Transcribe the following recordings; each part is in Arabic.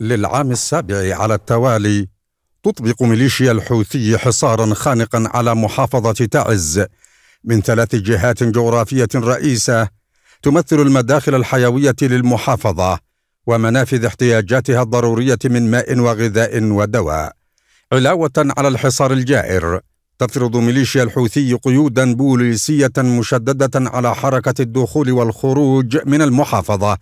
للعام السابع على التوالي تطبق ميليشيا الحوثي حصارا خانقا على محافظة تعز من ثلاث جهات جغرافية رئيسة تمثل المداخل الحيوية للمحافظة ومنافذ احتياجاتها الضرورية من ماء وغذاء ودواء علاوة على الحصار الجائر تفرض ميليشيا الحوثي قيودا بوليسية مشددة على حركة الدخول والخروج من المحافظة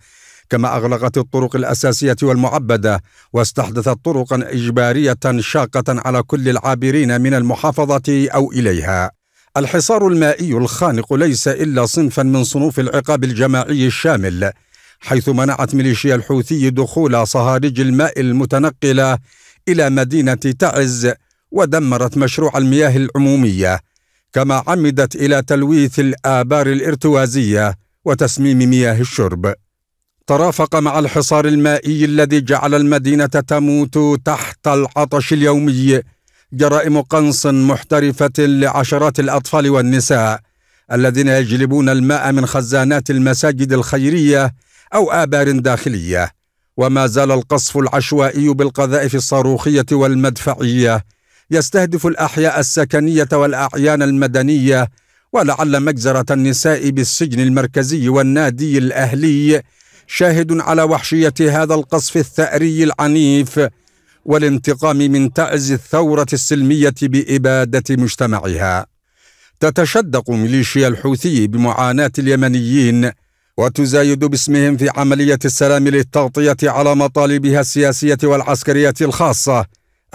كما أغلقت الطرق الأساسية والمعبدة واستحدثت طرقا إجبارية شاقة على كل العابرين من المحافظة أو إليها الحصار المائي الخانق ليس إلا صنفا من صنوف العقاب الجماعي الشامل حيث منعت ميليشيا الحوثي دخول صهاريج الماء المتنقلة إلى مدينة تعز ودمرت مشروع المياه العمومية كما عمدت إلى تلويث الآبار الارتوازية وتسميم مياه الشرب ترافق مع الحصار المائي الذي جعل المدينة تموت تحت العطش اليومي جرائم قنص محترفة لعشرات الأطفال والنساء الذين يجلبون الماء من خزانات المساجد الخيرية أو آبار داخلية وما زال القصف العشوائي بالقذائف الصاروخية والمدفعية يستهدف الأحياء السكنية والأعيان المدنية ولعل مجزرة النساء بالسجن المركزي والنادي الأهلي شاهد على وحشيه هذا القصف الثاري العنيف والانتقام من تعز الثوره السلميه باباده مجتمعها تتشدق ميليشيا الحوثي بمعاناه اليمنيين وتزايد باسمهم في عمليه السلام للتغطيه على مطالبها السياسيه والعسكريه الخاصه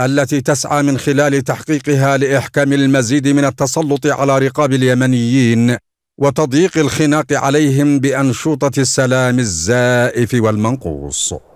التي تسعى من خلال تحقيقها لاحكام المزيد من التسلط على رقاب اليمنيين وتضييق الخناق عليهم بانشوطه السلام الزائف والمنقوص